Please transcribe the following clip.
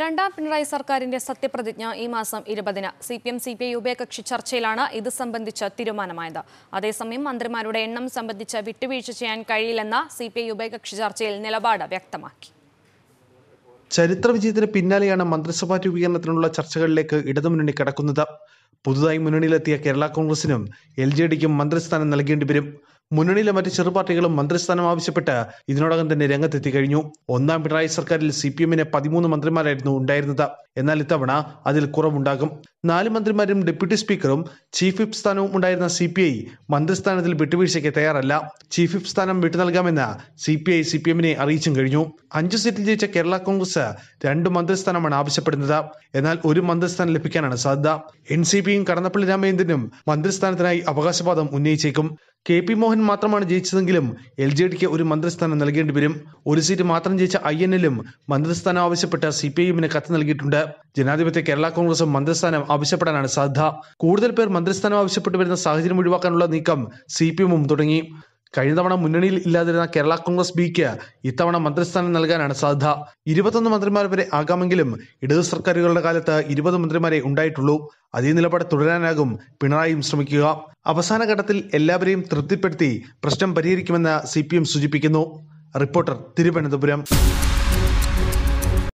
രണ്ടാം പിണറായി സർക്കാരിന്റെ സത്യപ്രതിജ്ഞ ഈ മാസം ഇരുപതിന് C P M C P I ഉഭയകക്ഷി ചർച്ചയിലാണ് ഇത് സംബന്ധിച്ച തീരുമാനമായത് അതേസമയം മന്ത്രിമാരുടെ എണ്ണം സംബന്ധിച്ച വിട്ടുവീഴ്ച ചെയ്യാൻ കഴിയില്ലെന്ന സി പി ഐ ഉഭയകക്ഷി ചർച്ചയിൽ നിലപാട് വ്യക്തമാക്കി ചരിത്ര വിജയത്തിന് പിന്നാലെയാണ് മന്ത്രിസഭാ രൂപീകരണത്തിനുള്ള ചർച്ചകളിലേക്ക് ഇടതുമുന്നണി കടക്കുന്നത് പുതുതായി മുന്നണിയിലെത്തിയ കേരള കോൺഗ്രസിനും എൽ ജെ ഡിക്കും മന്ത്രിസ്ഥാനം നൽകേണ്ടി വരും മുന്നണിയിലെ മറ്റ് ചെറുപാർട്ടികളും മന്ത്രിസ്ഥാനം ആവശ്യപ്പെട്ട് ഇതിനോടകം തന്നെ രംഗത്തെത്തി കഴിഞ്ഞു ഒന്നാം പിണറായി സർക്കാരിൽ സി പി എമ്മിന് പതിമൂന്ന് മന്ത്രിമാരായിരുന്നു ഉണ്ടായിരുന്നത് എന്നാൽ ഇത്തവണ അതിൽ കുറവുണ്ടാകും നാല് മന്ത്രിമാരും ഡെപ്യൂട്ടി സ്പീക്കറും ചീഫ് വിപ്പ് സ്ഥാനവും ഉണ്ടായിരുന്ന സി പി ഐ മന്ത്രിസ്ഥാനത്തിൽ വിട്ടുവീഴ്ചയ്ക്ക് തയ്യാറല്ല ചീഫ് വിപ്പ് സ്ഥാനം നൽകാമെന്ന് C P I C P എമ്മിനെ അറിയിച്ചും കഴിഞ്ഞു അഞ്ച് സീറ്റിൽ ജയിച്ച കേരള കോൺഗ്രസ് രണ്ട് മന്ത്രിസ്ഥാനമാണ് ആവശ്യപ്പെടുന്നത് എന്നാൽ ഒരു മന്ത്രിസ്ഥാനം ലഭിക്കാനാണ് സാധ്യത എൻ സി പിയും കടന്നപ്പള്ളി രാമചന്ദ്രനും മന്ത്രിസ്ഥാനത്തിനായി അവകാശവാദം ഉന്നയിച്ചേക്കും കെ പി മോഹൻ മാത്രമാണ് ജയിച്ചതെങ്കിലും എൽ ജെ ഡിക്ക് ഒരു മന്ത്രിസ്ഥാനം നൽകേണ്ടി വരും ഒരു സീറ്റ് മാത്രം ജയിച്ച ഐ എൻ എല്ലും മന്ത്രിസ്ഥാനം ആവശ്യപ്പെട്ട് സി പി എമ്മിന് കത്ത് നൽകിയിട്ടുണ്ട് ജനാധിപത്യ കേരള കോൺഗ്രസും മന്ത്രിസ്ഥാനം ആവശ്യപ്പെടാനാണ് സാധ്യത കൂടുതൽ പേർ മന്ത്രിസ്ഥാനം ആവശ്യപ്പെട്ടു വരുന്ന സാഹചര്യം ഒഴിവാക്കാനുള്ള നീക്കം സി പി എമ്മും തുടങ്ങി കഴിഞ്ഞ തവണ മുന്നണിയിൽ ഇല്ലാതിരുന്ന കേരള കോൺഗ്രസ് ബിക്ക് ഇത്തവണ മന്ത്രിസ്ഥാനം നൽകാനാണ് സാധ്യത ഇരുപത്തൊന്ന് മന്ത്രിമാർ വരെ ആകാമെങ്കിലും ഇടതു സർക്കാരുകളുടെ കാലത്ത് ഇരുപത് മന്ത്രിമാരെ ഉണ്ടായിട്ടുള്ളൂ അതേ നിലപാട് തുടരാനാകും പിണറായിയും ശ്രമിക്കുക അവസാന ഘട്ടത്തിൽ എല്ലാവരെയും തൃപ്തിപ്പെടുത്തി പ്രശ്നം പരിഹരിക്കുമെന്ന് സി സൂചിപ്പിക്കുന്നു റിപ്പോർട്ടർ തിരുവനന്തപുരം